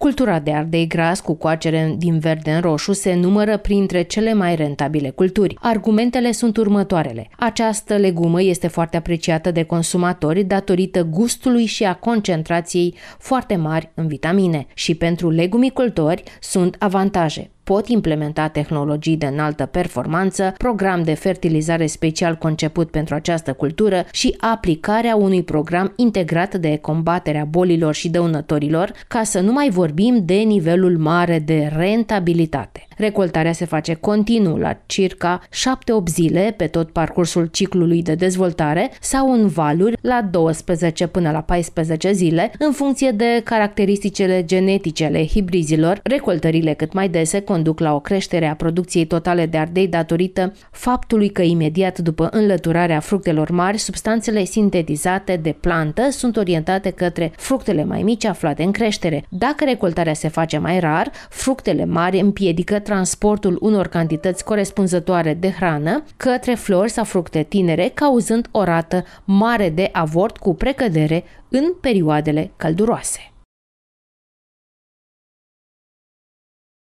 Cultura de ardei gras cu coacere din verde în roșu se numără printre cele mai rentabile culturi. Argumentele sunt următoarele. Această legumă este foarte apreciată de consumatori datorită gustului și a concentrației foarte mari în vitamine și pentru legumicultori sunt avantaje pot implementa tehnologii de înaltă performanță, program de fertilizare special conceput pentru această cultură și aplicarea unui program integrat de combaterea bolilor și dăunătorilor, ca să nu mai vorbim de nivelul mare de rentabilitate. Recoltarea se face continuu la circa 7-8 zile pe tot parcursul ciclului de dezvoltare sau în valuri la 12 până la 14 zile, în funcție de caracteristicele genetice ale hibrizilor. Recoltările cât mai dese conduc la o creștere a producției totale de ardei datorită faptului că imediat după înlăturarea fructelor mari, substanțele sintetizate de plantă sunt orientate către fructele mai mici aflate în creștere. Dacă recoltarea se face mai rar, fructele mari împiedică transportul unor cantități corespunzătoare de hrană către flori sau fructe tinere, cauzând o rată mare de avort cu precădere în perioadele călduroase.